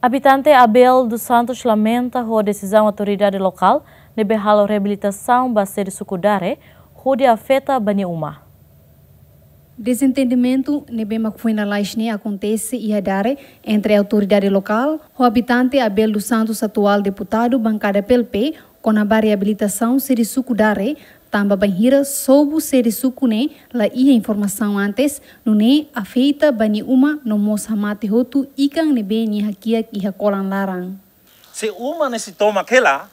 Habitante Abel dos Santos lamenta a decisão da autoridade local de berrar a reabilitação da sede Sucudare, que afeta a Baniuma. Desentendimento nebema bem acontece e adare entre a autoridade local, o habitante Abel dos Santos, atual deputado, bancada PLP, com a reabilitação sucudare, Tamba banhira sobu serisuku ne la ia informação antes nune afeita bani uma no moça mate rotu ikang ne beni hakia ki hakolan larang. Se uma nesse toma kela,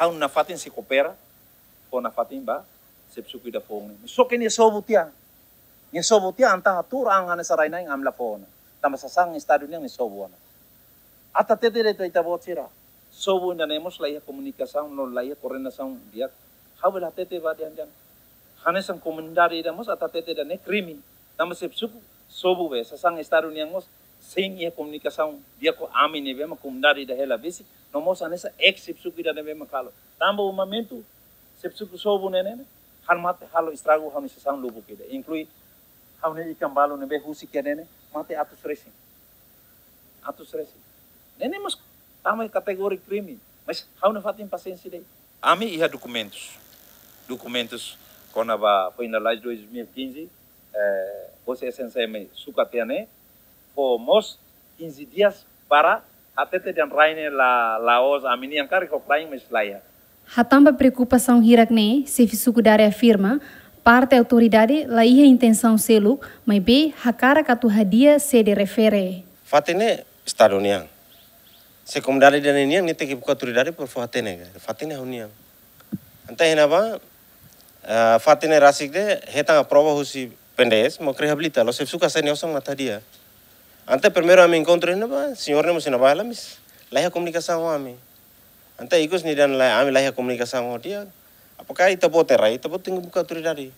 hau na fatin se kopera, o na fatin ba, se psuku da fongi. So que ne sobu tia. Ne sobu tia anta hatur ang ana sarai nai am la fona. Tamba sasang estado ne sobu ana. Ata te direito ita botira. Sobu na nemos la ia comunicação, no la ia correnação diaco hawl hatete wadi anjang hanesan komendari da mos tete da ne krimi nama sep suku sobu be sasang estarun yang mos sem ia comunicação dia ko amine be ma komendari da hela bisi no mos anesa ek sep suku da ne be ma kalo tambo um momento sep suku sobu ne ne hal kan mate halo estrago hanu sasang lubu inklui inclui ne ikam balu ne be husi kene ne mate atus racing atus ne Nene mas tama kategori krimi mas hau fatim fatin paciência de. Ami ia documentos. documentos quando va foi na lá de 2015 eh, você é SNCM sucatene fomos 15 dias para até ter de raine la laos a mini ankar ko plain meslaya Hatamba preocupação hirakne se fisuku dare firma parte autoridade la ia intenção selu mas be hakara katu hadia se de refere Fatene estado niang se comunidade de niang ni que que autoridade por fatene fatene uniang Anta henaba Eh, Fatine de heta prova husi pendes mo reabilita, los efsuka mata dia. Ante primeiro ami encontro neba, senhor nemo sinaba lamis, laia comunicação ami. Ante ni nidan lai ami laia comunicação dia. Apakah itu bote rai, itu bote ngi buka turi dari.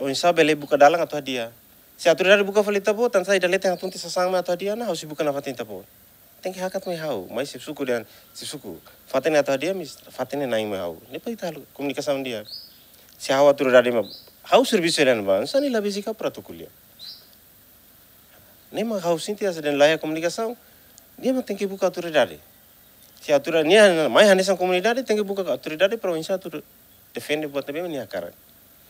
insa bele buka dalang atau dia? Si aturi dari buka vali tabo, tan saya dalit yang tunti sasang atau dia? na harus buka nafatin tabo. Tengki hakat mai hau, mai sip suku dan sip suku. Fatin atau dia mis fatin naing mai hau. Ini pergi tahu komunikasi sama dia. Se há sehawa turu dadima hau service dan bansa ni labi sika pratu kulia nem há hau sinti asa lá a comunicação Nem dia tem que buscar autoridade se a autoridade nem mais nessa comunidade tem que buscar autoridade provincial tudo defende buat também minha cara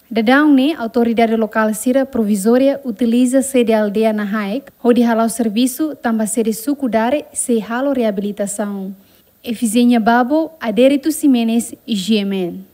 Dedaungne, autoridade local Sira Provisória utiliza se de aldeia na Haik, onde halau serviço, também sede suco dare, se halo reabilitação. Efizenha Babo, Aderito Simenes, GMN.